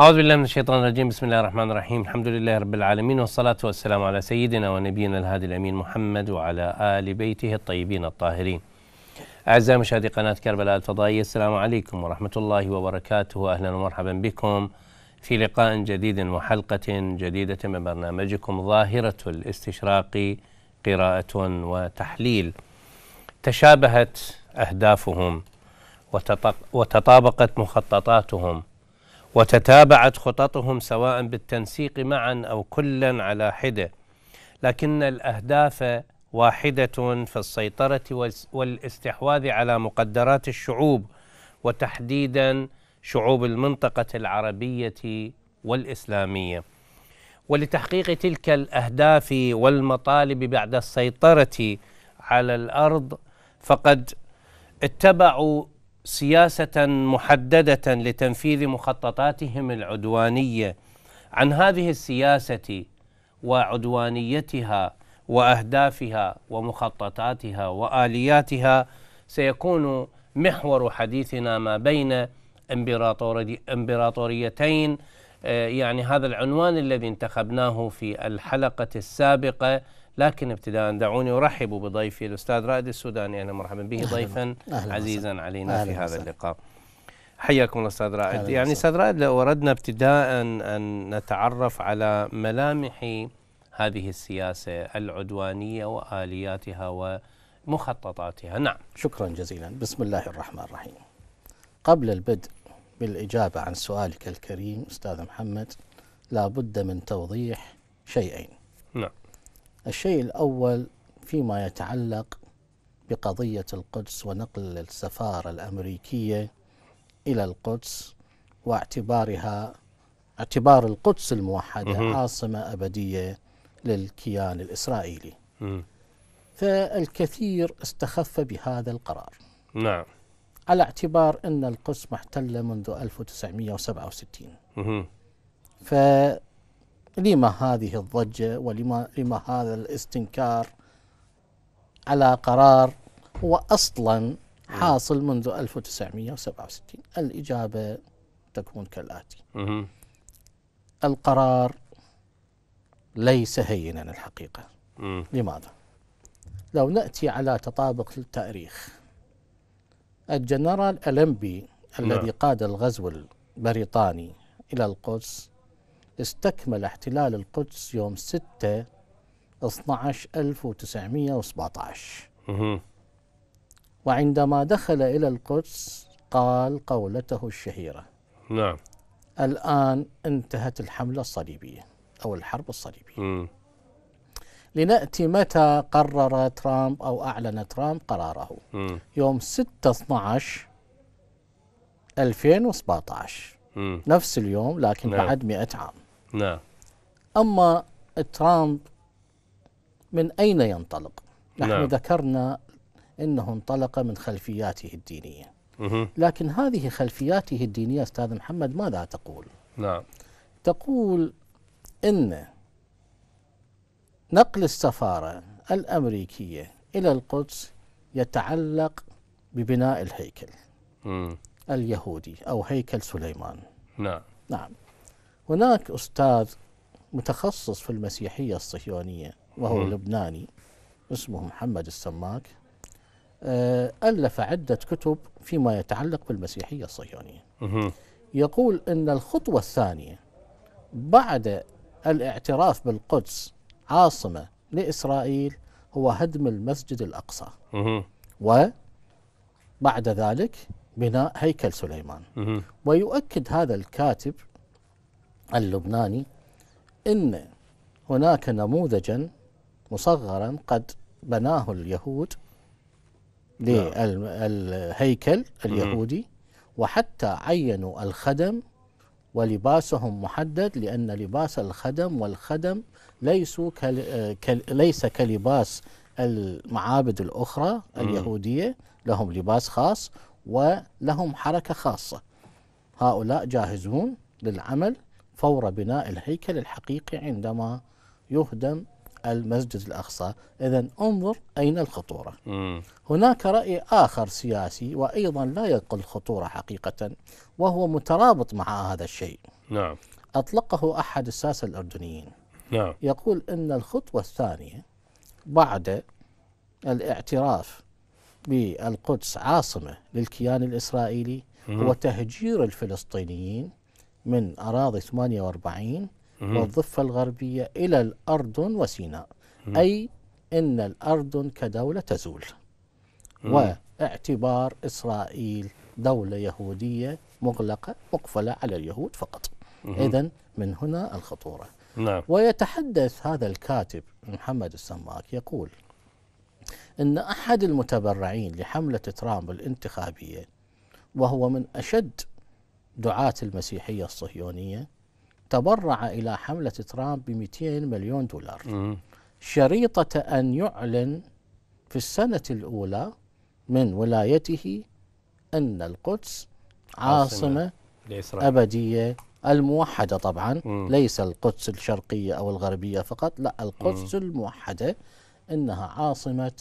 أعوذ بالله من الشيطان الرجيم بسم الله الرحمن الرحيم الحمد لله رب العالمين والصلاة والسلام على سيدنا ونبينا الهادي الأمين محمد وعلى آل بيته الطيبين الطاهرين أعزائي مشاهدي قناة كربلاء الفضائية السلام عليكم ورحمة الله وبركاته أهلا ومرحبا بكم في لقاء جديد وحلقة جديدة من برنامجكم ظاهرة الاستشراق قراءة وتحليل تشابهت أهدافهم وتطابقت مخططاتهم وتتابعت خططهم سواء بالتنسيق معا أو كلا على حدة لكن الأهداف واحدة في السيطرة والاستحواذ على مقدرات الشعوب وتحديدا شعوب المنطقة العربية والإسلامية ولتحقيق تلك الأهداف والمطالب بعد السيطرة على الأرض فقد اتبعوا سياسة محددة لتنفيذ مخططاتهم العدوانية عن هذه السياسة وعدوانيتها واهدافها ومخططاتها والياتها سيكون محور حديثنا ما بين امبراطوريتين آه، يعني هذا العنوان الذي انتخبناه في الحلقة السابقة لكن ابتداء دعوني أرحب بضيفي الأستاذ رائد السوداني أنا مرحبا به ضيفا أهلا عزيزا علينا في هذا اللقاء حياكم الاستاذ رائد يعني أستاذ رائد لو أردنا ابتداء أن نتعرف على ملامح هذه السياسة العدوانية وآلياتها ومخططاتها نعم شكرا جزيلا بسم الله الرحمن الرحيم قبل البدء بالإجابة عن سؤالك الكريم أستاذ محمد لا بد من توضيح شيئين نعم الشيء الأول فيما يتعلق بقضية القدس ونقل السفارة الأمريكية إلى القدس واعتبارها اعتبار القدس الموحدة مه. عاصمة أبدية للكيان الإسرائيلي مه. فالكثير استخف بهذا القرار نعم على اعتبار أن القدس محتلة منذ 1967 فلما هذه الضجة ولما لما هذا الاستنكار على قرار هو أصلا حاصل منذ 1967 الإجابة تكون كالآتي القرار ليس هينا الحقيقة لماذا؟ لو نأتي على تطابق التاريخ الجنرال ألمبي الذي نعم. قاد الغزو البريطاني إلى القدس استكمل احتلال القدس يوم 6 12 1917 وعندما دخل إلى القدس قال قولته الشهيرة نعم الآن انتهت الحملة الصليبية أو الحرب الصليبية لنأتي متى قرر ترامب أو أعلن ترامب قراره م. يوم 6 12 2017 م. نفس اليوم لكن نعم. بعد 100 عام نعم أما ترامب من أين ينطلق؟ نحن نعم. ذكرنا أنه انطلق من خلفياته الدينية م. لكن هذه خلفياته الدينية أستاذ محمد ماذا تقول؟ نعم تقول أن نقل السفارة الأمريكية إلى القدس يتعلق ببناء الهيكل م. اليهودي أو هيكل سليمان نعم نعم هناك أستاذ متخصص في المسيحية الصهيونية وهو م. لبناني اسمه محمد السماك آه، ألف عدة كتب فيما يتعلق بالمسيحية الصهيونية يقول أن الخطوة الثانية بعد الاعتراف بالقدس عاصمة لإسرائيل هو هدم المسجد الأقصى وبعد ذلك بناء هيكل سليمان ويؤكد هذا الكاتب اللبناني أن هناك نموذجا مصغرا قد بناه اليهود نعم. للهيكل اليهودي وحتى عينوا الخدم ولباسهم محدد لأن لباس الخدم والخدم ليسوا كل... كل... ليس كلباس المعابد الأخرى اليهودية لهم لباس خاص ولهم حركة خاصة هؤلاء جاهزون للعمل فور بناء الهيكل الحقيقي عندما يهدم المسجد الأقصى إذا انظر أين الخطورة م. هناك رأي آخر سياسي وأيضا لا يقل خطورة حقيقة وهو مترابط مع هذا الشيء نعم. أطلقه أحد الساسة الأردنيين نعم. يقول أن الخطوة الثانية بعد الاعتراف بالقدس عاصمة للكيان الإسرائيلي هو تهجير الفلسطينيين من أراضي 48 والضفة الغربية إلى الأردن وسيناء أي أن الأردن كدولة تزول واعتبار إسرائيل دولة يهودية مغلقة مقفلة على اليهود فقط إذا من هنا الخطورة نعم. ويتحدث هذا الكاتب محمد السماك يقول أن أحد المتبرعين لحملة ترامب الانتخابية وهو من أشد دعاة المسيحية الصهيونية تبرع إلى حملة ترامب ب 200 مليون دولار شريطة أن يعلن في السنة الأولى من ولايته أن القدس عاصمة, عاصمة أبدية الموحدة طبعا مم. ليس القدس الشرقية أو الغربية فقط لا القدس مم. الموحدة إنها عاصمة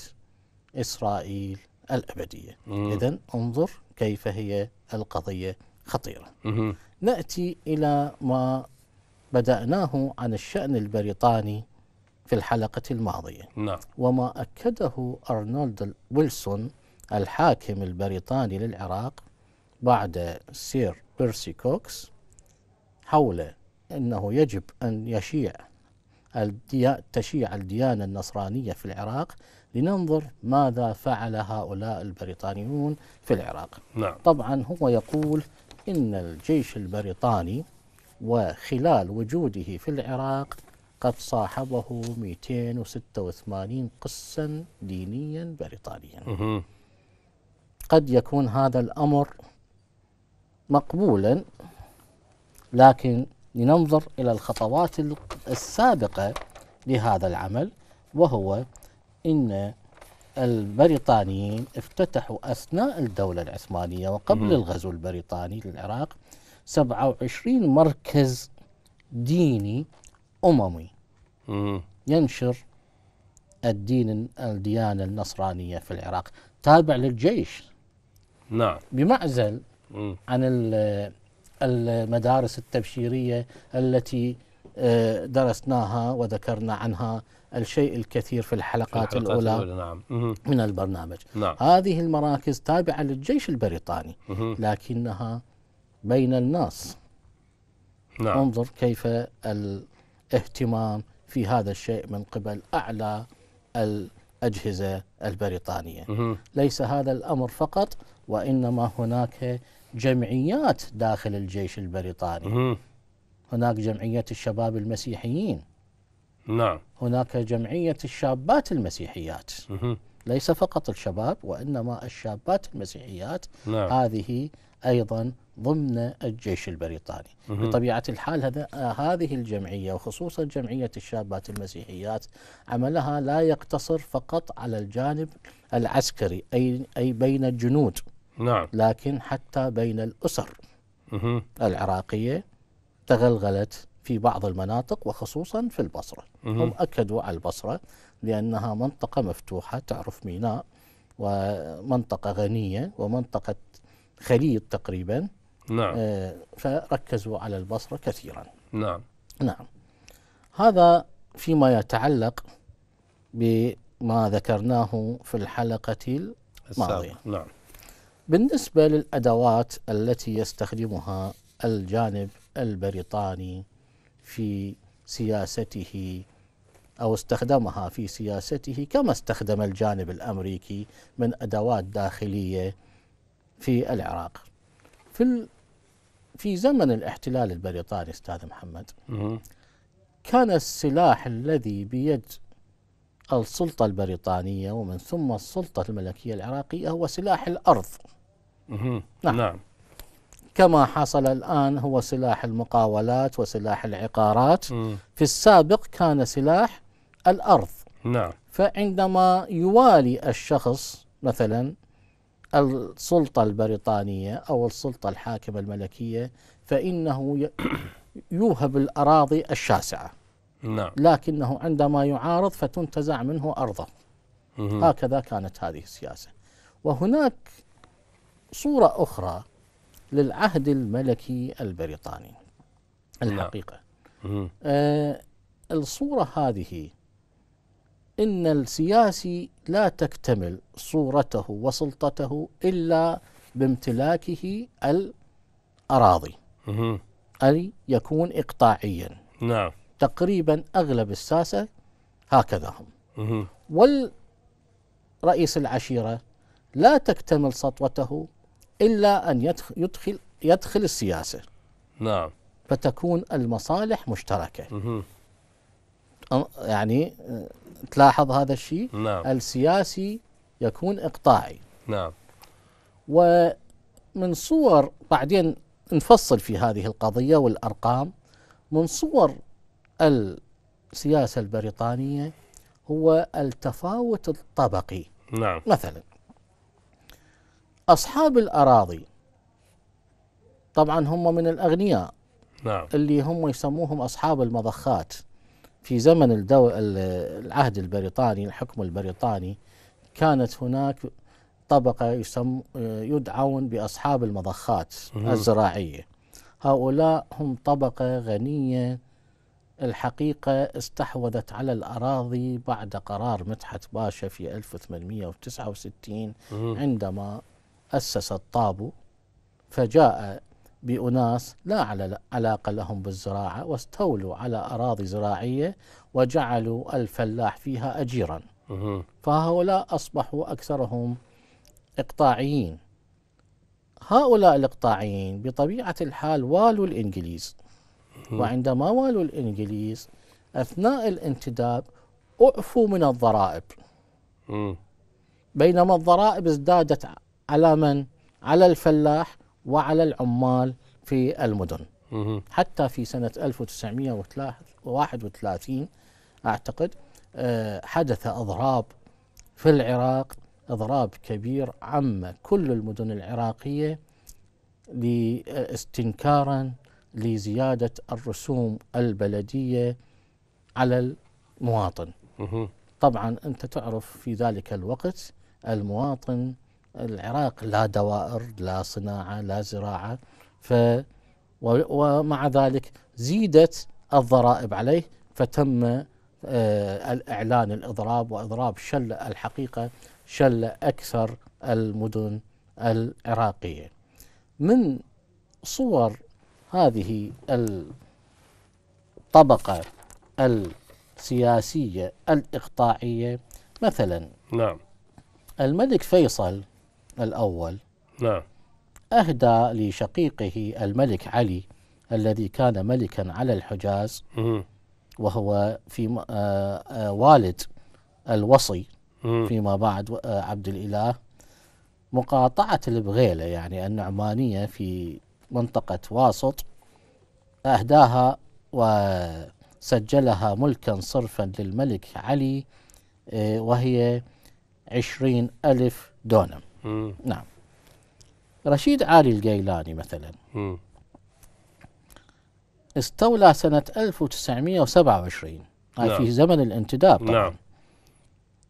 إسرائيل الأبدية إذا انظر كيف هي القضية خطيرة مم. نأتي إلى ما بدأناه عن الشأن البريطاني في الحلقة الماضية نعم. وما أكده أرنولد ويلسون الحاكم البريطاني للعراق بعد سير بيرسي كوكس حول أنه يجب أن يشيع الديا... تشيع الديانة النصرانية في العراق لننظر ماذا فعل هؤلاء البريطانيون في العراق نعم. طبعا هو يقول إن الجيش البريطاني وخلال وجوده في العراق قد صاحبه 286 قسا دينيا بريطانيا قد يكون هذا الأمر مقبولا لكن لننظر إلى الخطوات السابقة لهذا العمل وهو أن البريطانيين افتتحوا أثناء الدولة العثمانية وقبل الغزو البريطاني للعراق 27 مركز ديني أممي ينشر الدين الديانة النصرانية في العراق تابع للجيش نعم بمعزل عن المدارس التبشيرية التي آه، درسناها وذكرنا عنها الشيء الكثير في الحلقات, في الحلقات الأولى, الأولى نعم. من البرنامج نعم. هذه المراكز تابعة للجيش البريطاني لكنها بين الناس نعم. انظر كيف الاهتمام في هذا الشيء من قبل أعلى الأجهزة البريطانية مه. ليس هذا الأمر فقط وإنما هناك جمعيات داخل الجيش البريطاني مه. هناك جمعية الشباب المسيحيين نعم هناك جمعية الشابات المسيحيات مه. ليس فقط الشباب وإنما الشابات المسيحيات نعم. هذه أيضا ضمن الجيش البريطاني بطبيعة الحال هذا هذه الجمعية وخصوصا جمعية الشابات المسيحيات عملها لا يقتصر فقط على الجانب العسكري أي, أي بين الجنود نعم. لكن حتى بين الأسر مه. العراقية تغلغلت في بعض المناطق وخصوصا في البصرة مه. هم أكدوا على البصرة لأنها منطقة مفتوحة تعرف ميناء ومنطقة غنية ومنطقة خليط تقريبا نعم آه، فركزوا على البصرة كثيرا نعم نعم هذا فيما يتعلق بما ذكرناه في الحلقة الماضية نعم بالنسبة للأدوات التي يستخدمها الجانب البريطاني في سياسته أو استخدمها في سياسته كما استخدم الجانب الأمريكي من أدوات داخلية في العراق في في زمن الاحتلال البريطاني استاذ محمد كان السلاح الذي بيد السلطة البريطانية ومن ثم السلطة الملكية العراقية هو سلاح الأرض نعم. نعم كما حصل الآن هو سلاح المقاولات وسلاح العقارات مم. في السابق كان سلاح الأرض نعم فعندما يوالي الشخص مثلا السلطة البريطانية أو السلطة الحاكمة الملكية فإنه يوهب الأراضي الشاسعة نعم. لكنه عندما يعارض فتنتزع منه أرضه هكذا كانت هذه السياسة وهناك صورة أخرى للعهد الملكي البريطاني نعم. الحقيقة نعم. آه الصورة هذه ان السياسي لا تكتمل صورته وسلطته الا بامتلاكه الاراضي. اي يكون اقطاعيا. نعم. تقريبا اغلب الساسه هكذا هم. والرئيس العشيره لا تكتمل سطوته الا ان يدخل يدخل السياسه. نعم. فتكون المصالح مشتركه. يعني آه، تلاحظ هذا الشيء نعم. السياسي يكون إقطاعي نعم ومن صور بعدين نفصل في هذه القضية والأرقام من صور السياسة البريطانية هو التفاوت الطبقي نعم مثلا أصحاب الأراضي طبعا هم من الأغنياء نعم. اللي هم يسموهم أصحاب المضخات في زمن الدو... العهد البريطاني الحكم البريطاني كانت هناك طبقة يسم... يدعون بأصحاب المضخات الزراعية هؤلاء هم طبقة غنية الحقيقة استحوذت على الأراضي بعد قرار مدحت باشا في 1869 عندما أسس الطابو فجاء بأناس لا علاقة لهم بالزراعة واستولوا على أراضي زراعية وجعلوا الفلاح فيها أجيرا فهؤلاء أصبحوا أكثرهم إقطاعيين هؤلاء الإقطاعيين بطبيعة الحال والوا الإنجليز وعندما والوا الإنجليز أثناء الانتداب أعفوا من الضرائب بينما الضرائب ازدادت على من؟ على الفلاح وعلى العمال في المدن حتى في سنة 1931 أعتقد آه، حدث أضراب في العراق إضراب كبير عم كل المدن العراقية استنكارا لزيادة الرسوم البلدية على المواطن طبعا أنت تعرف في ذلك الوقت المواطن العراق لا دوائر لا صناعة لا زراعة ف ومع ذلك زيدت الضرائب عليه فتم آه، الإعلان الاضراب واضراب شل الحقيقه شل اكثر المدن العراقيه. من صور هذه الطبقه السياسيه الاقطاعيه مثلا نعم الملك فيصل الأول نعم أهدى لشقيقه الملك علي الذي كان ملكا على الحجاز مم. وهو في آه، آه، والد الوصي مم. فيما بعد آه، عبد الإله مقاطعة البغيلة يعني النعمانية في منطقة واسط أهداها وسجلها ملكا صرفا للملك علي وهي عشرين ألف دونم مم. نعم رشيد علي الجيلاني مثلا مم. استولى سنة 1927 نعم. في زمن الانتداب طبعا نعم.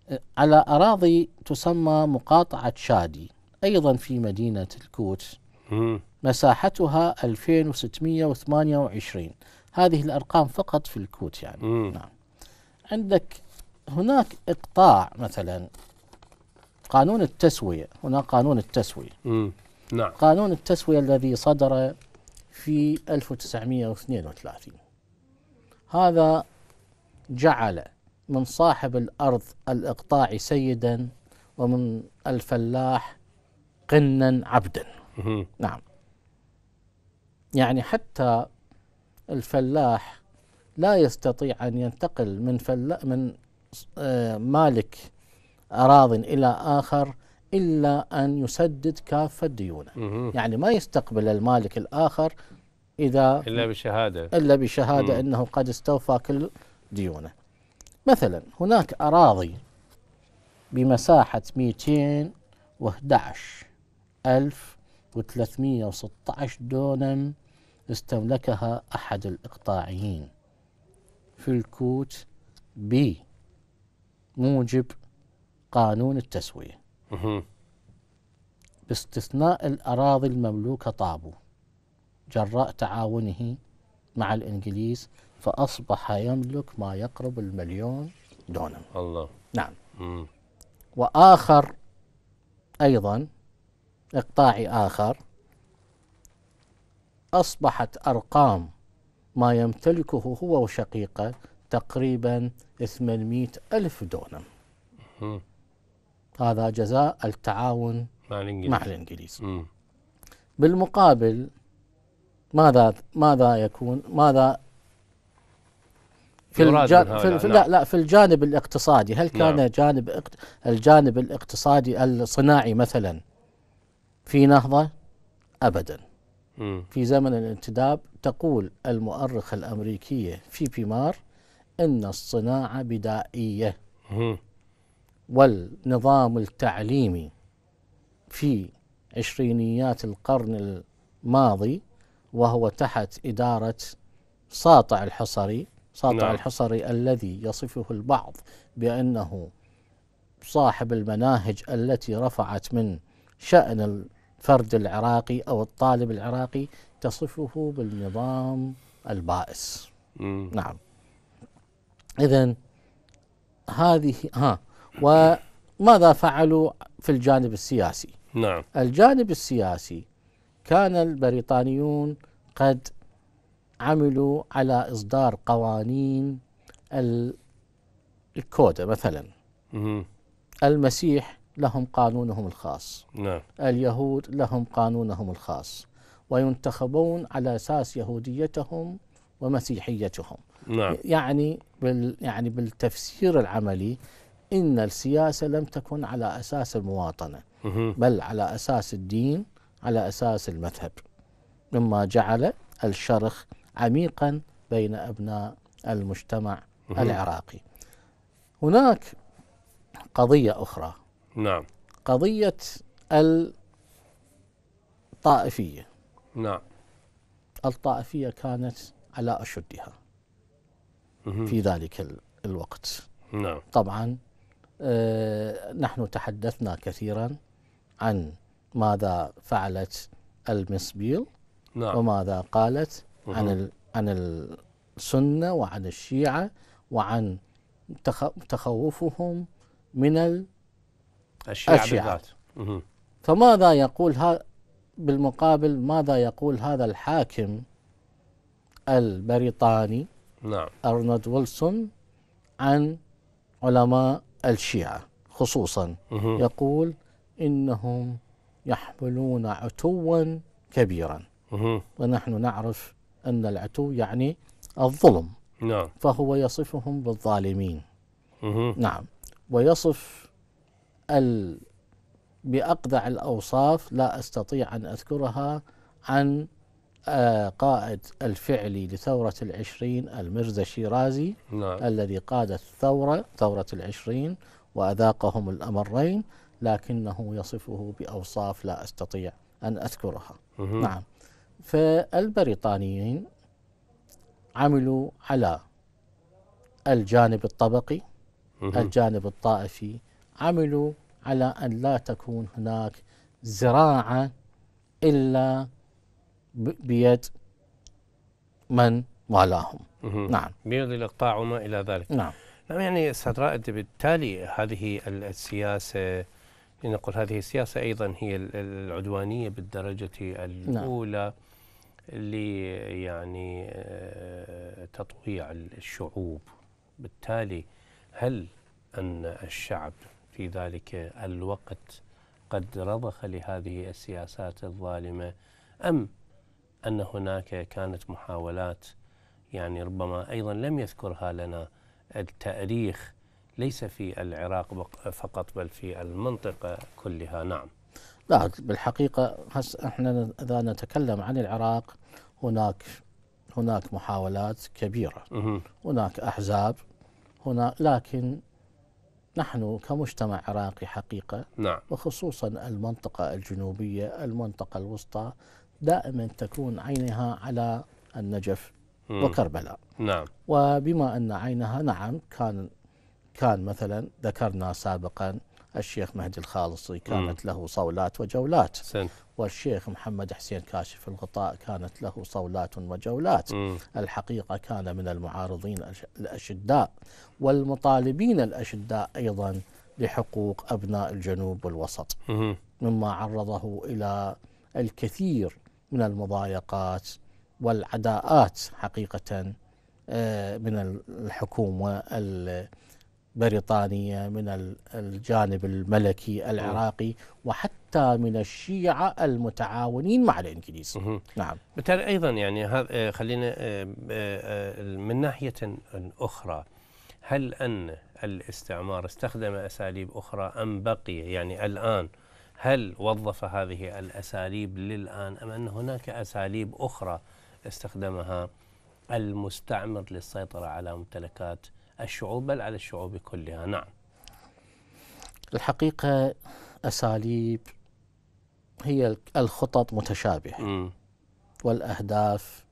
أه، على أراضي تسمى مقاطعة شادي أيضا في مدينة الكوت مم. مساحتها 2628 هذه الأرقام فقط في الكوت يعني مم. نعم عندك هناك إقطاع مثلا قانون التسوية هنا قانون التسوية نعم قانون التسوية الذي صدر في 1932 هذا جعل من صاحب الأرض الإقطاع سيدا ومن الفلاح قنا عبدا مم. نعم يعني حتى الفلاح لا يستطيع أن ينتقل من, فلا من آه، مالك أراض إلى آخر إلا أن يسدد كافة ديونه يعني ما يستقبل المالك الآخر إذا إلا بشهادة إلا بشهادة مم. أنه قد استوفى كل ديونه مثلا هناك أراضي بمساحة 211316 دونم استملكها أحد الإقطاعيين في الكوت بموجب قانون التسوية باستثناء الأراضي المملوكة طابو جراء تعاونه مع الإنجليز فأصبح يملك ما يقرب المليون دونم الله نعم مم. وآخر أيضا إقطاعي آخر أصبحت أرقام ما يمتلكه هو وشقيقه تقريبا 800 ألف دونم هذا جزاء التعاون مع الإنجليز, مع الإنجليز. بالمقابل ماذا ماذا يكون ماذا في, في, لا, نعم. لا لا في الجانب الاقتصادي هل كان نعم. جانب الجانب الاقتصادي الصناعي مثلا في نهضة أبدا م. في زمن الانتداب تقول المؤرخة الأمريكية في بيمار أن الصناعة بدائية م. والنظام التعليمي في عشرينيات القرن الماضي وهو تحت إدارة ساطع الحصري ساطع نعم. الحصري الذي يصفه البعض بأنه صاحب المناهج التي رفعت من شأن الفرد العراقي أو الطالب العراقي تصفه بالنظام البائس مم. نعم إذا هذه ها وماذا فعلوا في الجانب السياسي نعم الجانب السياسي كان البريطانيون قد عملوا على إصدار قوانين الكودة مثلا المسيح لهم قانونهم الخاص نعم. اليهود لهم قانونهم الخاص وينتخبون على أساس يهوديتهم ومسيحيتهم نعم. يعني بال يعني بالتفسير العملي إن السياسة لم تكن على أساس المواطنة بل على أساس الدين على أساس المذهب مما جعل الشرخ عميقا بين أبناء المجتمع العراقي هناك قضية أخرى نعم قضية الطائفية نعم الطائفية كانت على أشدها في ذلك الوقت نعم طبعا آه، نحن تحدثنا كثيرا عن ماذا فعلت المسبيل نعم. وماذا قالت عن عن السنه وعن الشيعه وعن تخوفهم من الشيعة, الشيعة. بالذات فماذا يقول ها بالمقابل ماذا يقول هذا الحاكم البريطاني نعم أرنولد ويلسون عن علماء الشيعة خصوصا يقول إنهم يحملون عتوا كبيرا ونحن نعرف أن العتو يعني الظلم نعم. فهو يصفهم بالظالمين نعم ويصف ال بأقدع الأوصاف لا أستطيع أن أذكرها عن قائد الفعلي لثورة العشرين المرزا شيرازي نعم. الذي قاد الثورة ثورة العشرين وأذاقهم الأمرين لكنه يصفه بأوصاف لا أستطيع أن أذكرها مه. نعم فالبريطانيين عملوا على الجانب الطبقي مه. الجانب الطائفي عملوا على أن لا تكون هناك زراعة إلا بيد من والاهم نعم بيد الاقطاع وما الى ذلك نعم نعم يعني استاذ رائد بالتالي هذه السياسه لنقل يعني هذه السياسه ايضا هي العدوانيه بالدرجه نعم. الاولى نعم. يعني آه، تطويع الشعوب بالتالي هل أن الشعب في ذلك الوقت قد رضخ لهذه السياسات الظالمة أم أن هناك كانت محاولات يعني ربما أيضا لم يذكرها لنا التاريخ ليس في العراق فقط بل في المنطقة كلها نعم لا بالحقيقة هس احنا إذا نتكلم عن العراق هناك هناك محاولات كبيرة هناك أحزاب هنا لكن نحن كمجتمع عراقي حقيقة نعم. وخصوصا المنطقة الجنوبية المنطقة الوسطى دائما تكون عينها على النجف مم. وكربلاء نعم وبما أن عينها نعم كان كان مثلا ذكرنا سابقا الشيخ مهدي الخالصي كانت مم. له صولات وجولات سن. والشيخ محمد حسين كاشف الغطاء كانت له صولات وجولات مم. الحقيقة كان من المعارضين الأشداء والمطالبين الأشداء أيضا بحقوق أبناء الجنوب والوسط مم. مما عرضه إلى الكثير من المضايقات والعداءات حقيقة آه، من الحكومة البريطانية من الجانب الملكي العراقي وحتى من الشيعة المتعاونين مع الإنجليز نعم بالتالي أيضا يعني هذا آه، خلينا آه، من ناحية أخرى هل أن الاستعمار استخدم أساليب أخرى أم بقي يعني الآن هل وظف هذه الأساليب للآن أم أن هناك أساليب أخرى استخدمها المستعمر للسيطرة على ممتلكات الشعوب بل على الشعوب كلها نعم الحقيقة أساليب هي الخطط متشابهة م. والأهداف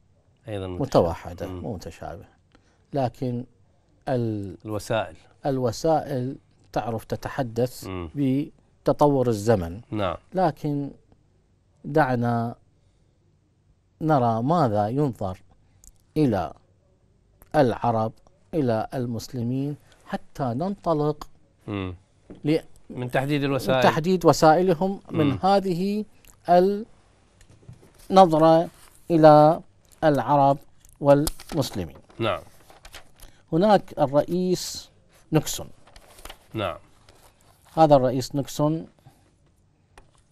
أيضا متشابهة. متوحدة مم. متشابهة لكن الوسائل الوسائل تعرف تتحدث م. تطور الزمن نعم لكن دعنا نرى ماذا ينظر إلى العرب إلى المسلمين حتى ننطلق ل من تحديد الوسائل من تحديد وسائلهم م. من هذه النظرة إلى العرب والمسلمين نعم هناك الرئيس نكسون نعم هذا الرئيس نيكسون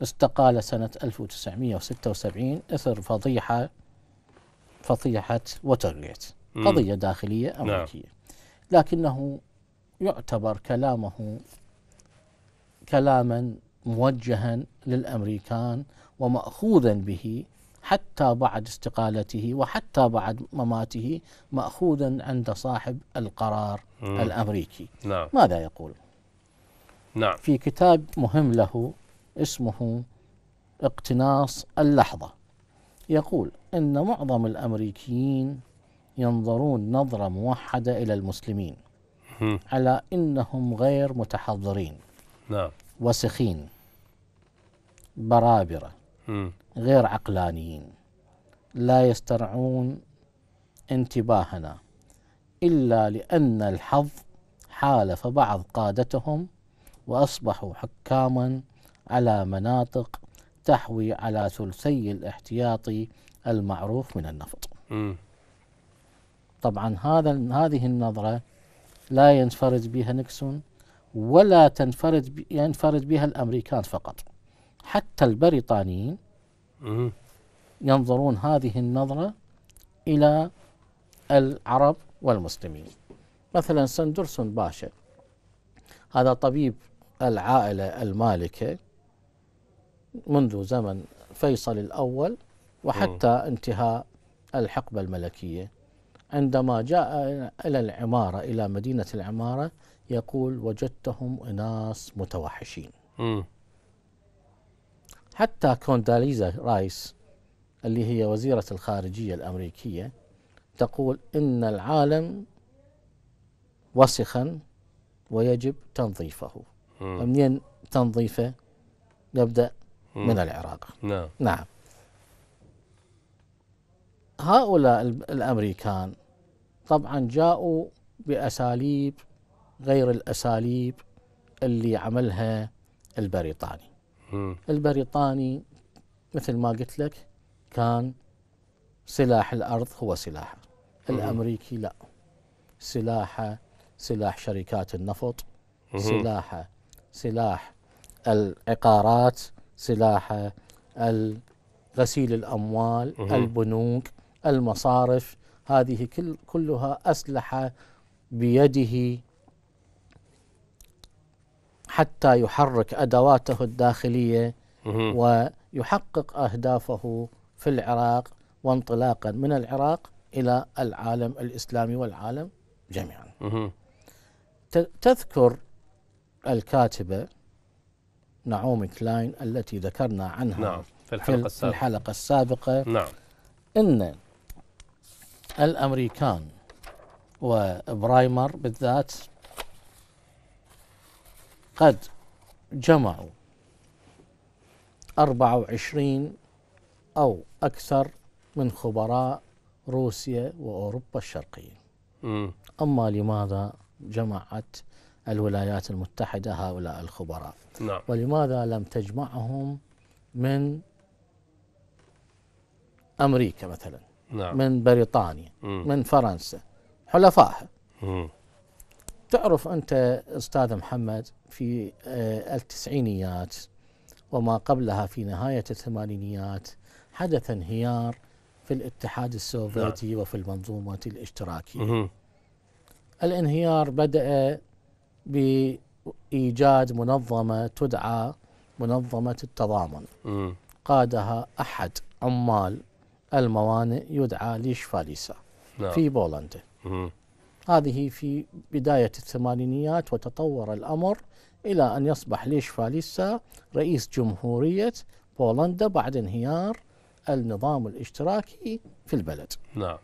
استقال سنة 1976 إثر فضيحة فضيحة ووترغيت قضية داخلية نعم. أمريكية نعم. لكنه يعتبر كلامه كلاما موجها للأمريكان ومأخوذا به حتى بعد استقالته وحتى بعد مماته مأخوذا عند صاحب القرار مم. الأمريكي نعم. ماذا يقول؟ نعم. في كتاب مهم له اسمه اقتناص اللحظة يقول أن معظم الأمريكيين ينظرون نظرة موحدة إلى المسلمين م. على أنهم غير متحضرين نعم. وسخين برابرة م. غير عقلانيين لا يسترعون انتباهنا إلا لأن الحظ حالف بعض قادتهم وأصبحوا حكاما على مناطق تحوي على ثلثي الاحتياطي المعروف من النفط طبعا هذا هذه النظرة لا ينفرد بها نيكسون ولا تنفرد ينفرد بها الامريكان فقط حتى البريطانيين ينظرون هذه النظره الى العرب والمسلمين مثلا سندرسون باشا هذا طبيب العائلة المالكة منذ زمن فيصل الأول وحتى انتهاء الحقبة الملكية عندما جاء إلى العمارة إلى مدينة العمارة يقول وجدتهم أناس متوحشين حتى كونداليزا رايس اللي هي وزيرة الخارجية الأمريكية تقول إن العالم وسخا ويجب تنظيفه ومنين تنظيفه يبدأ من العراق نعم نعم هؤلاء الأمريكان طبعا جاءوا بأساليب غير الأساليب اللي عملها البريطاني مم. البريطاني مثل ما قلت لك كان سلاح الأرض هو سلاحه الأمريكي لا سلاحه سلاح شركات النفط سلاحه سلاح العقارات سلاح غسيل الاموال البنوك المصارف هذه كل كلها اسلحه بيده حتى يحرك ادواته الداخليه ويحقق اهدافه في العراق وانطلاقا من العراق الى العالم الاسلامي والعالم جميعا تذكر الكاتبة نعومي كلاين التي ذكرنا عنها نعم في الحلقة السابقة, في الحلقة السابقة نعم أن الأمريكان وبرايمر بالذات قد جمعوا 24 أو أكثر من خبراء روسيا وأوروبا الشرقية أما لماذا جمعت الولايات المتحدة هؤلاء الخبراء نعم. ولماذا لم تجمعهم من أمريكا مثلا نعم. من بريطانيا م. من فرنسا حلفائها تعرف أنت أستاذ محمد في آه، التسعينيات وما قبلها في نهاية الثمانينيات حدث انهيار في الاتحاد السوفيتي نعم. وفي المنظومة الاشتراكية مم. الانهيار بدأ بإيجاد منظمة تدعى منظمة التضامن م. قادها أحد عمال الموانئ يدعى ليش فاليسا نعم. في بولندا م. هذه في بداية الثمانينيات وتطور الأمر إلى أن يصبح ليش فاليسا رئيس جمهورية بولندا بعد انهيار النظام الاشتراكي في البلد نعم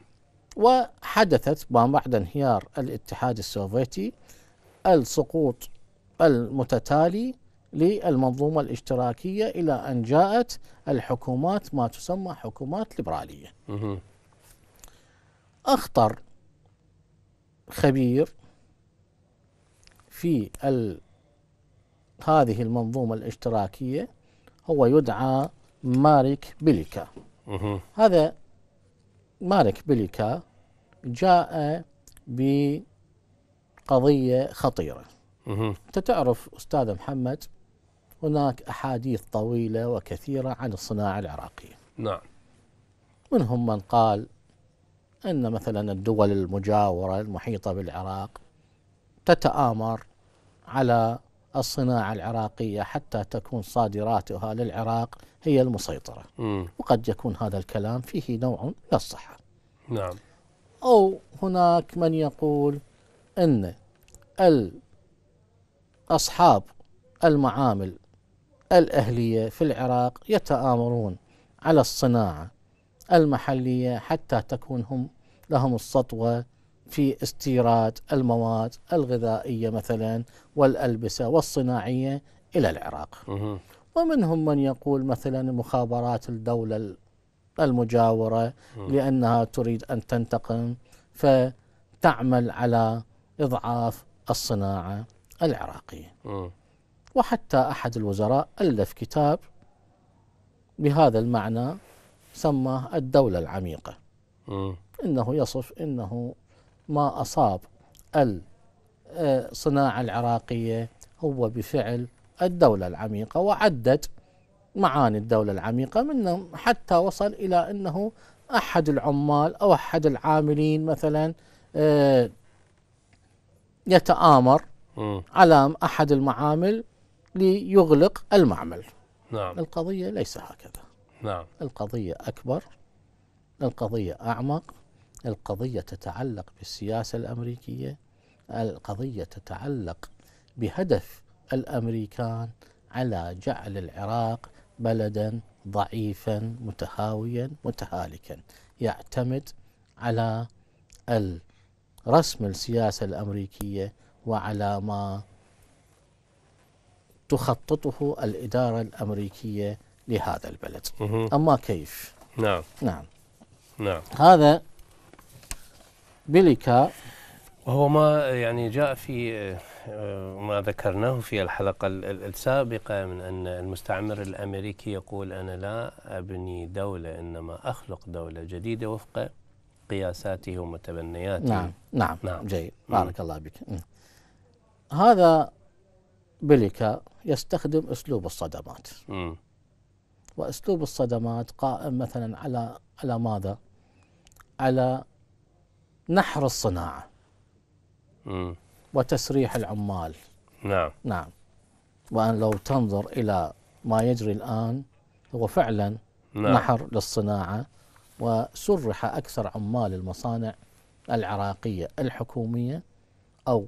وحدثت ما بعد انهيار الاتحاد السوفيتي السقوط المتتالي للمنظومة الاشتراكية إلى أن جاءت الحكومات ما تسمى حكومات ليبرالية أخطر خبير في هذه المنظومة الاشتراكية هو يدعى مارك بيليكا هذا مارك بيليكا جاء ب قضية خطيرة أنت تعرف أستاذ محمد هناك أحاديث طويلة وكثيرة عن الصناعة العراقية نعم منهم من قال أن مثلا الدول المجاورة المحيطة بالعراق تتآمر على الصناعة العراقية حتى تكون صادراتها للعراق هي المسيطرة م. وقد يكون هذا الكلام فيه نوع من الصحة نعم أو هناك من يقول أن أصحاب المعامل الأهلية في العراق يتآمرون على الصناعة المحلية حتى تكون هم لهم السطوة في استيراد المواد الغذائية مثلا والألبسة والصناعية إلى العراق ومنهم من يقول مثلا مخابرات الدولة المجاورة لأنها تريد أن تنتقم فتعمل على إضعاف الصناعة العراقية م. وحتى أحد الوزراء ألف كتاب بهذا المعنى سماه الدولة العميقة م. إنه يصف إنه ما أصاب الصناعة آه، العراقية هو بفعل الدولة العميقة وعدد معاني الدولة العميقة منهم حتى وصل إلى أنه أحد العمال أو أحد العاملين مثلا آه، يتآمر م. على أحد المعامل ليغلق المعمل نعم. القضية ليس هكذا نعم. القضية أكبر القضية أعمق القضية تتعلق بالسياسة الأمريكية القضية تتعلق بهدف الأمريكان على جعل العراق بلدا ضعيفا متهاويا متهالكا يعتمد على ال رسم السياسة الأمريكية وعلى ما تخططه الإدارة الأمريكية لهذا البلد أما كيف نعم نعم نعم هذا بليكا وهو ما يعني جاء في ما ذكرناه في الحلقة السابقة من أن المستعمر الأمريكي يقول أنا لا أبني دولة إنما أخلق دولة جديدة وفق قياساته ومتبنياته نعم نعم, نعم. جيد بارك الله بك هذا بليكا يستخدم أسلوب الصدمات م. وأسلوب الصدمات قائم مثلا على على ماذا؟ على نحر الصناعة وتسريح العمال نعم نعم وأن لو تنظر إلى ما يجري الآن هو فعلا نعم. نحر للصناعة وسرح أكثر عمال المصانع العراقية الحكومية أو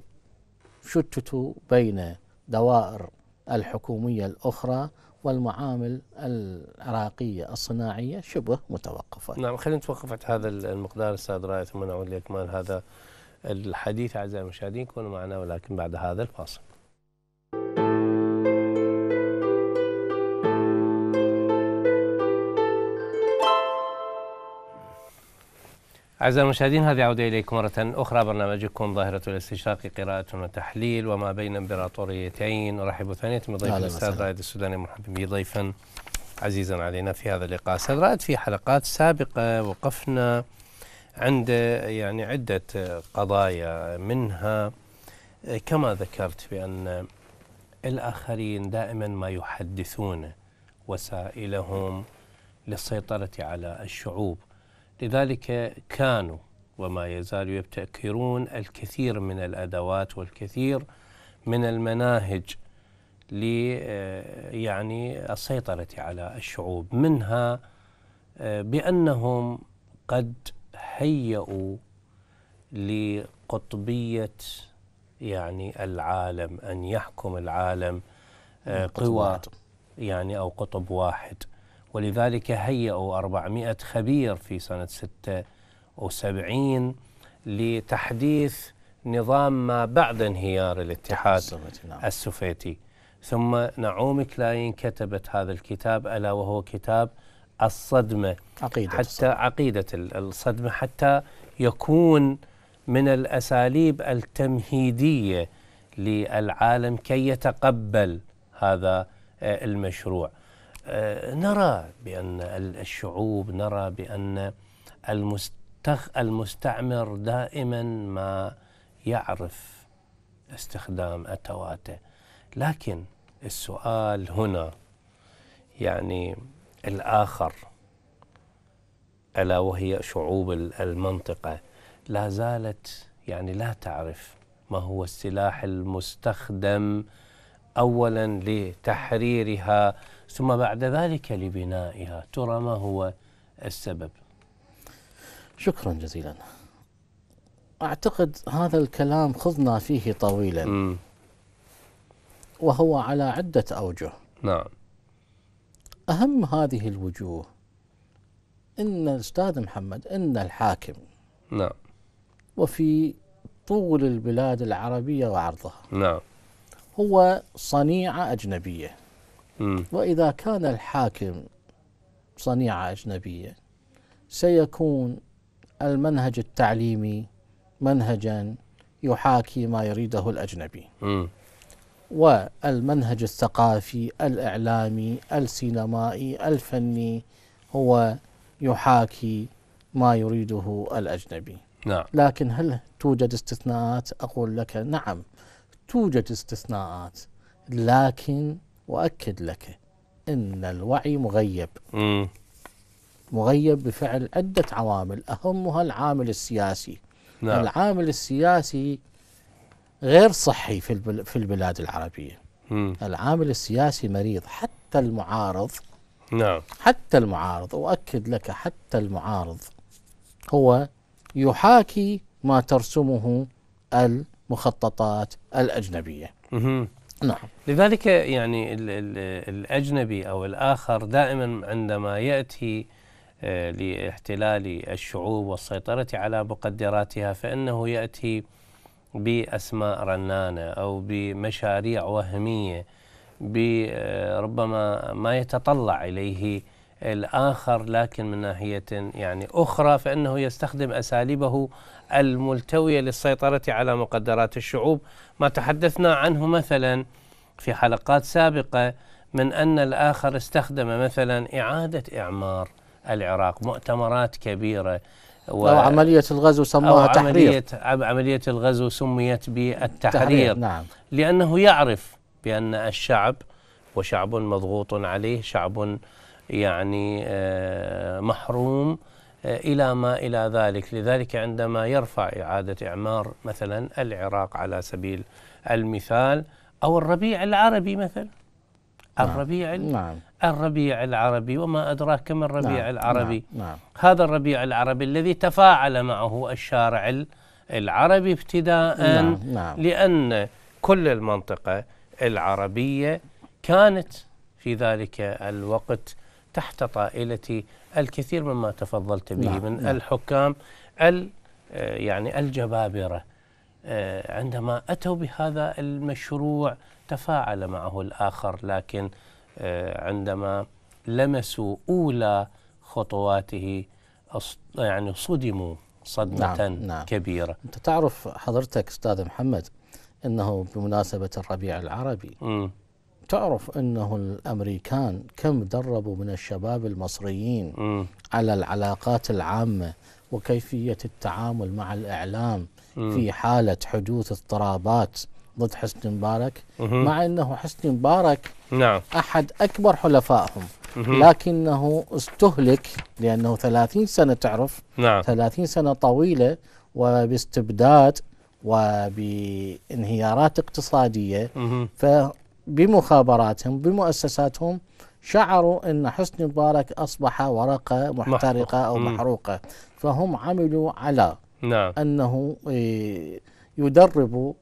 شتتوا بين دوائر الحكومية الأخرى والمعامل العراقية الصناعية شبه متوقفة نعم خلينا نتوقف عند هذا المقدار أستاذ رائد ثم نعود لإكمال هذا الحديث أعزائي المشاهدين كونوا معنا ولكن بعد هذا الفاصل أعزائي المشاهدين هذه عودة إليكم مرة أخرى برنامجكم ظاهرة الاستشراق قراءة وتحليل وما بين امبراطوريتين أرحب ثانية بضيف الأستاذ رائد السوداني محمد به ضيفا عزيزا علينا في هذا اللقاء أستاذ رائد في حلقات سابقة وقفنا عند يعني عدة قضايا منها كما ذكرت بأن الآخرين دائما ما يحدثون وسائلهم للسيطرة على الشعوب لذلك كانوا وما يزال يبتكرون الكثير من الادوات والكثير من المناهج ل آه، يعني السيطره على الشعوب منها آه، بانهم قد هيئوا لقطبيه يعني العالم ان يحكم العالم آه، قوى يعني او قطب واحد ولذلك هيئوا 400 خبير في سنة 76 لتحديث نظام ما بعد انهيار الاتحاد نعم. السوفيتي ثم نعوم كلاين كتبت هذا الكتاب ألا وهو كتاب الصدمة عقيدة حتى الصدمة. عقيدة الصدمة حتى يكون من الأساليب التمهيدية للعالم كي يتقبل هذا آه، المشروع آه، نرى بأن الشعوب نرى بأن المستخ المستعمر دائما ما يعرف استخدام أتواته لكن السؤال هنا يعني الآخر ألا وهي شعوب المنطقة لا زالت يعني لا تعرف ما هو السلاح المستخدم أولا لتحريرها ثم بعد ذلك لبنائها ترى ما هو السبب شكرا جزيلا أعتقد هذا الكلام خضنا فيه طويلا م. وهو على عدة أوجه نعم أهم هذه الوجوه أن الأستاذ محمد أن الحاكم نعم وفي طول البلاد العربية وعرضها نعم هو صنيعة أجنبية وإذا كان الحاكم صنيعة أجنبية سيكون المنهج التعليمي منهجا يحاكي ما يريده الأجنبي والمنهج الثقافي الإعلامي السينمائي الفني هو يحاكي ما يريده الأجنبي نعم. لكن هل توجد استثناءات أقول لك نعم توجد استثناءات لكن واكد لك ان الوعي مغيب مغيب بفعل عده عوامل اهمها العامل السياسي نعم. العامل السياسي غير صحي في في البلاد العربيه مم. العامل السياسي مريض حتى المعارض نعم حتى المعارض اؤكد لك حتى المعارض هو يحاكي ما ترسمه ال المخططات الأجنبية نعم لذلك يعني الـ الـ الأجنبي أو الآخر دائما عندما يأتي آه، لاحتلال الشعوب والسيطرة على مقدراتها فإنه يأتي بأسماء رنانة أو بمشاريع وهمية بربما آه، ما يتطلع إليه الآخر لكن من ناحية يعني أخرى فإنه يستخدم أساليبه الملتوية للسيطرة على مقدرات الشعوب ما تحدثنا عنه مثلا في حلقات سابقة من أن الآخر استخدم مثلا إعادة إعمار العراق مؤتمرات كبيرة و أو عملية الغزو سموها أو تحرير عملية, عملية الغزو سميت بالتحرير نعم. لأنه يعرف بأن الشعب وشعب مضغوط عليه شعب يعني آه، محروم آه، إلى ما إلى ذلك لذلك عندما يرفع إعادة إعمار مثلا العراق على سبيل المثال أو الربيع العربي مثلا نعم، الربيع نعم. الربيع العربي وما أدراك ما الربيع نعم. العربي نعم. نعم. هذا الربيع العربي الذي تفاعل معه الشارع العربي ابتداء نعم. نعم. لأن كل المنطقة العربية كانت في ذلك الوقت تحت طائلة الكثير مما تفضلت به نعم من نعم الحكام آه، يعني الجبابرة آه، عندما أتوا بهذا المشروع تفاعل معه الآخر لكن آه، عندما لمسوا أولى خطواته يعني صدموا صدمة نعم نعم كبيرة أنت تعرف حضرتك أستاذ محمد أنه بمناسبة الربيع العربي م. تعرف أنه الأمريكان كم دربوا من الشباب المصريين م. على العلاقات العامة وكيفية التعامل مع الإعلام م. في حالة حدوث اضطرابات ضد حسني مبارك مع أنه حسني مبارك نعم. أحد أكبر حلفائهم لكنه استهلك لأنه 30 سنة تعرف نعم. 30 سنة طويلة وباستبداد وبانهيارات اقتصادية ف بمخابراتهم بمؤسساتهم شعروا أن حسني مبارك أصبح ورقة محترقة أو محروقة فهم عملوا على نعم. أنه إيه، يدرب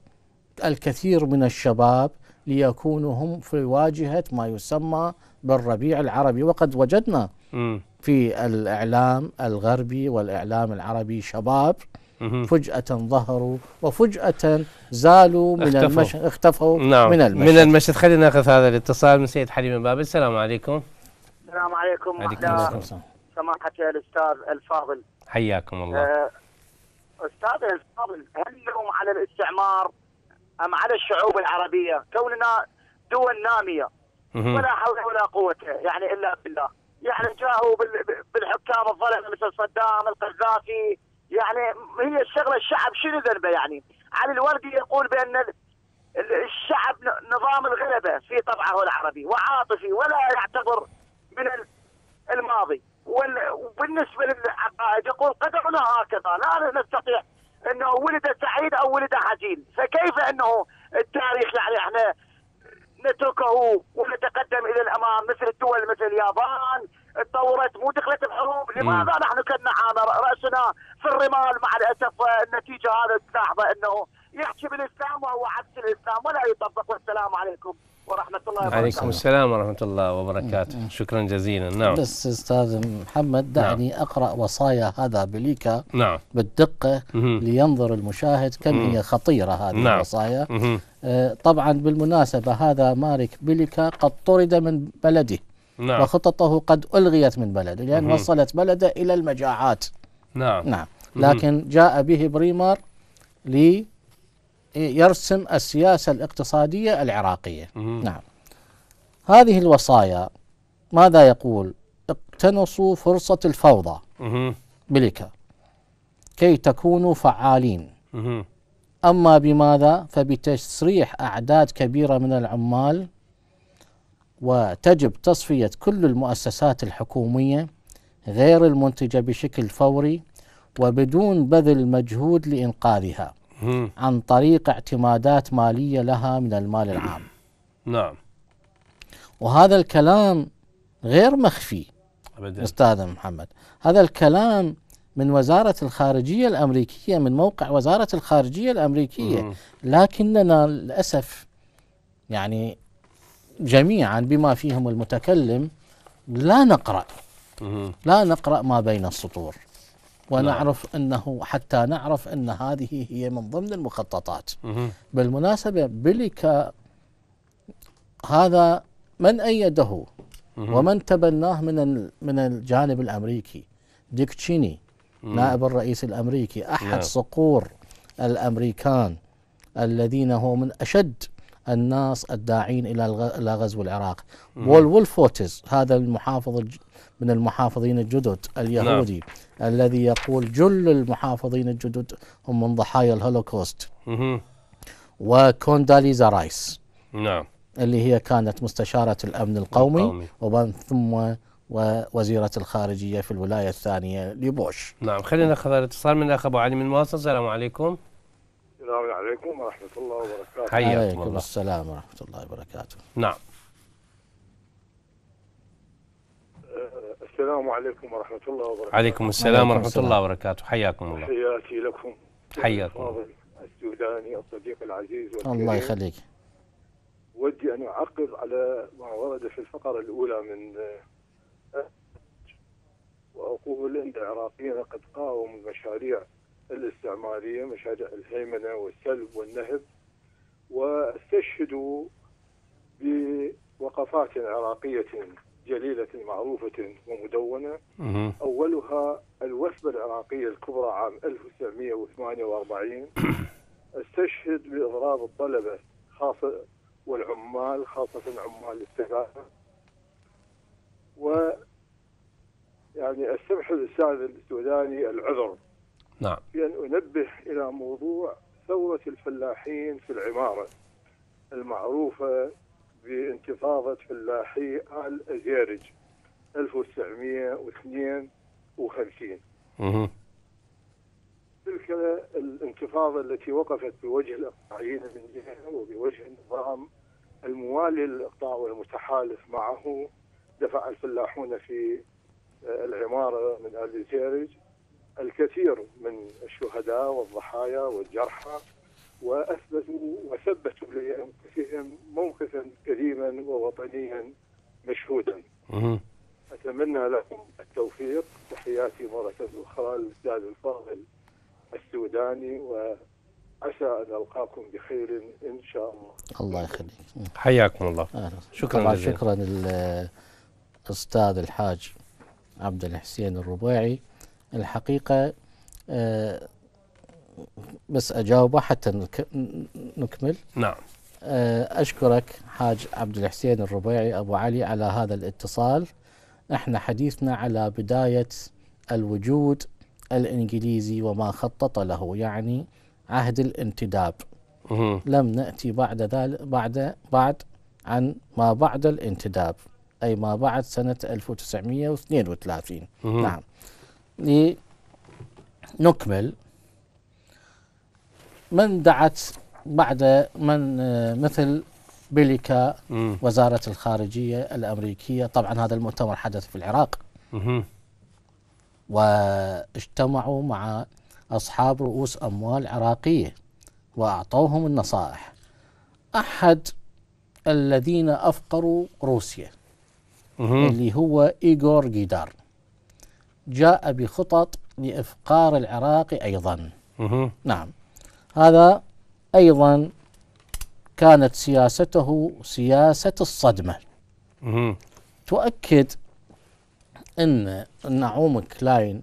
الكثير من الشباب ليكونوا هم في واجهة ما يسمى بالربيع العربي وقد وجدنا في الإعلام الغربي والإعلام العربي شباب فجأة ظهروا وفجأة زالوا من اختفوا. المشهد اختفوا نعم. من المشهد من المشهد خلينا ناخذ هذا الاتصال من سيد حليم بابل السلام عليكم السلام عليكم وعليكم السلام سماحة الأستاذ الفاضل حياكم الله آه أستاذ الفاضل هل اللوم على الاستعمار أم على الشعوب العربية كوننا دول نامية ولا حول ولا قوة يعني إلا بالله يعني جاءوا بالحكام الظلم مثل صدام القذافي يعني هي الشغله الشعب شنو ذنبه يعني؟ علي الوردي يقول بان الشعب نظام الغلبه في طبعه العربي وعاطفي ولا يعتبر من الماضي وبالنسبه للعقائد يقول قدرنا هكذا لا نستطيع انه ولد سعيد او ولد حزين فكيف انه التاريخ يعني احنا نتركه ونتقدم الى الامام مثل الدول مثل اليابان تطورت مو دخلت الحروب لماذا نحن كالنعامه راسنا في الرمال مع الاسف النتيجه هذا تلاحظه انه يحكي بالاسلام وهو عكس الاسلام ولا يطبق والسلام عليكم ورحمه الله وبركاته. عليكم السلام ورحمه الله وبركاته، نعم. شكرا جزيلا، نعم. بس استاذ محمد نعم. دعني نعم. اقرا وصايا هذا بليكا نعم بالدقه مم. لينظر المشاهد كم مم. هي خطيره هذه نعم. الوصايا. مم. آه، طبعا بالمناسبه هذا مارك بليكا قد طرد من بلده. نعم. وخططه قد ألغيت من بلده لأن مم. وصلت بلده إلى المجاعات نعم نعم لكن جاء به بريمار لي يرسم السياسة الاقتصادية العراقية مم. نعم هذه الوصايا ماذا يقول اقتنصوا فرصة الفوضى بلك كي تكونوا فعالين مم. أما بماذا فبتسريح أعداد كبيرة من العمال وتجب تصفية كل المؤسسات الحكومية غير المنتجة بشكل فوري وبدون بذل مجهود لإنقاذها عن طريق اعتمادات ماليه لها من المال العام. نعم. وهذا الكلام غير مخفي. ابدا استاذ محمد، هذا الكلام من وزاره الخارجيه الامريكيه من موقع وزاره الخارجيه الامريكيه، مم. لكننا للاسف يعني جميعا بما فيهم المتكلم لا نقرا مم. لا نقرا ما بين السطور. نعم. ونعرف انه حتى نعرف ان هذه هي من ضمن المخططات بالمناسبه بليكا هذا من ايده ومن تبناه من من الجانب الامريكي ديك تشيني نائب الرئيس الامريكي احد نعم. صقور الامريكان الذين هو من اشد الناس الداعين الى غزو العراق وول هذا المحافظ من المحافظين الجدد اليهودي نعم. الذي يقول جل المحافظين الجدد هم من ضحايا الهولوكوست وكونداليزا رايس نعم اللي هي كانت مستشارة الأمن القومي, القومي. ومن ثم وزيرة الخارجية في الولاية الثانية لبوش نعم خلينا نأخذ الاتصال من الأخ أبو علي من مواصل السلام عليكم السلام عليكم ورحمة الله وبركاته حياكم الله السلام ورحمة الله وبركاته نعم السلام عليكم ورحمة الله وبركاته عليكم السلام ورحمة السلام. الله وبركاته حياكم الله تحياتي لكم حياكم السوداني الصديق العزيز والكريم. الله يخليك ودي أن أعقب على ما ورد في الفقرة الأولى من وأقول أن العراقيين قد قاوموا المشاريع الاستعمارية مشاريع الهيمنة والسلب والنهب واستشهدوا بوقفات عراقية جليلة معروفة ومدونة أولها الوثبة العراقية الكبرى عام 1948 استشهد بإضراب الطلبة خاصة والعمال خاصة عمال الاستغاثة و يعني استمحل الاستاذ السوداني العذر نعم بأن أنبه إلى موضوع ثورة الفلاحين في العمارة المعروفة بانتفاضة فلاحي آل أزيرج 1952 تلك الانتفاضة التي وقفت بوجه الإقطاعيين من جهة وبوجه النظام الموالي للإقطاع والمتحالف معه دفع الفلاحون في آه، العمارة من آل أزيرج الكثير من الشهداء والضحايا والجرحى واثبتوا وثبتوا لانفسهم موقفا كريما ووطنيا مشهودا. اتمنى لكم التوفيق تحياتي مره اخرى للاستاذ الفاضل السوداني و عسى ان القاكم بخير ان شاء الله. الله يخليك. حياكم الله. شكرا طبعا جزيلا. شكرا الاستاذ الحاج عبد الحسين الرباعي الحقيقه آه، بس اجاوبه حتى نكمل نعم آه، اشكرك حاج عبد الحسين الربيعي ابو علي على هذا الاتصال احنا حديثنا على بدايه الوجود الانجليزي وما خطط له يعني عهد الانتداب لم ناتي بعد ذلك بعد بعد عن ما بعد الانتداب اي ما بعد سنه 1932 نعم لنكمل من دعت بعد من آه، مثل بيليكا وزارة الخارجية الأمريكية طبعا هذا المؤتمر حدث في العراق واجتمعوا مع أصحاب رؤوس أموال عراقية وأعطوهم النصائح أحد الذين أفقروا روسيا اللي هو إيغور جيدار جاء بخطط لإفقار العراق أيضا نعم هذا أيضا كانت سياسته سياسة الصدمة تؤكد أن نعوم كلاين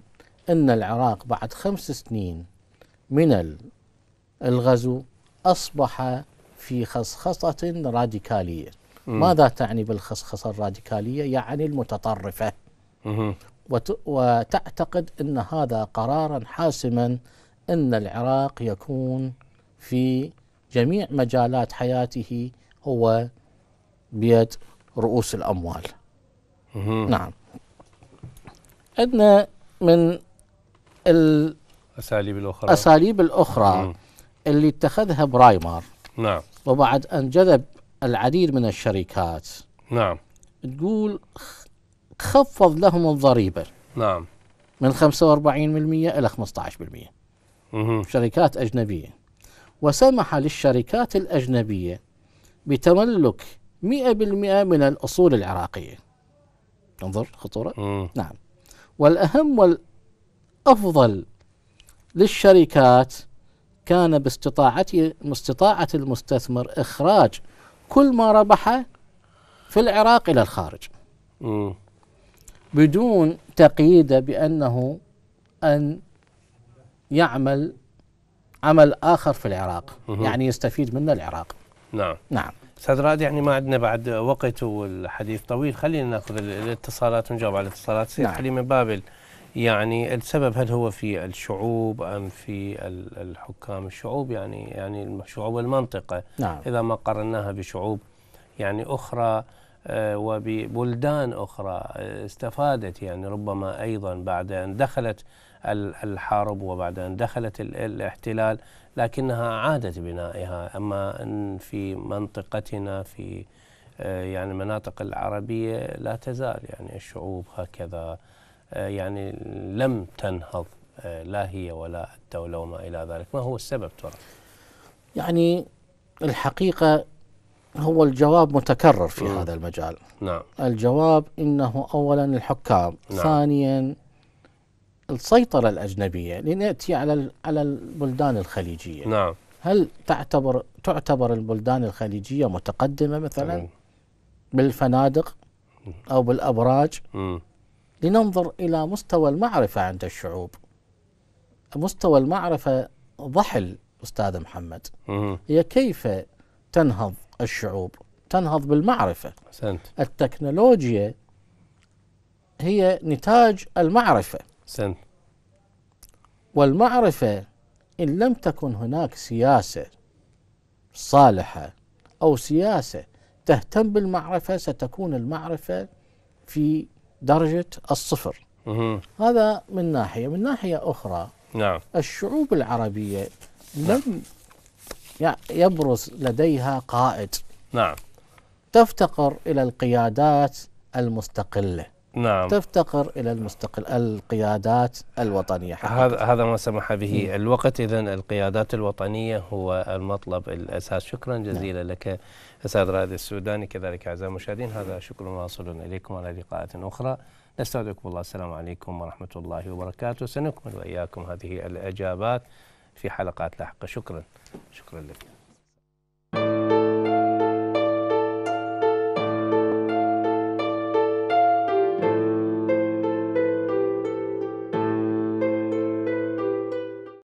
أن العراق بعد خمس سنين من الغزو أصبح في خصخصة راديكالية ماذا تعني بالخصخصة الراديكالية؟ يعني المتطرفة وتعتقد أن هذا قرارا حاسما أن العراق يكون في جميع مجالات حياته هو بيد رؤوس الأموال نعم عندنا من الأساليب الأخرى الأساليب الأخرى اللي اتخذها برايمر نعم وبعد أن جذب العديد من الشركات نعم تقول خفض لهم الضريبة نعم من 45% إلى 15% شركات أجنبية وسمح للشركات الأجنبية بتملك 100% من الأصول العراقية انظر خطورة مم. نعم والأهم والأفضل للشركات كان باستطاعته المستثمر إخراج كل ما ربحه في العراق إلى الخارج مم. بدون تقييده بأنه أن يعمل عمل آخر في العراق يعني يستفيد منه العراق نعم نعم استاذ رائد يعني ما عندنا بعد وقت والحديث طويل خلينا ناخذ الاتصالات ونجاوب على الاتصالات سيد نعم. حليم بابل يعني السبب هل هو في الشعوب ام في الحكام الشعوب يعني يعني شعوب المنطقه نعم. اذا ما قرناها بشعوب يعني اخرى آه، وببلدان اخرى آه، استفادت يعني ربما ايضا بعد ان دخلت الحرب وبعد أن دخلت الاحتلال لكنها أعادت بنائها أما أن في منطقتنا في آه، يعني المناطق العربية لا تزال يعني الشعوب هكذا آه، يعني لم تنهض آه، لا هي ولا الدولة وما إلى ذلك ما هو السبب ترى؟ يعني الحقيقة هو الجواب متكرر في م. هذا المجال نعم الجواب انه اولا الحكام نعم. ثانيا السيطرة الأجنبية لنأتي على على البلدان الخليجية نعم هل تعتبر تعتبر البلدان الخليجية متقدمة مثلا مم. بالفنادق أو بالأبراج مم. لننظر إلى مستوى المعرفة عند الشعوب مستوى المعرفة ضحل أستاذ محمد مم. هي كيف تنهض الشعوب تنهض بالمعرفة أحسنت التكنولوجيا هي نتاج المعرفة سن. والمعرفة إن لم تكن هناك سياسة صالحة أو سياسة تهتم بالمعرفة ستكون المعرفة في درجة الصفر مه. هذا من ناحية من ناحية أخرى نعم. الشعوب العربية نعم. لم يبرز لديها قائد نعم تفتقر إلى القيادات المستقلة نعم تفتقر الى المستقل القيادات الوطنيه حقيقة. هذا هذا ما سمح به م. الوقت اذا القيادات الوطنيه هو المطلب الاساس شكرا نعم. جزيلا نعم. لك استاذ رائد السوداني كذلك اعزائي المشاهدين هذا شكر واصل اليكم على لقاءات اخرى نستودعكم الله السلام عليكم ورحمه الله وبركاته سنكمل واياكم هذه الاجابات في حلقات لاحقه شكرا شكرا لك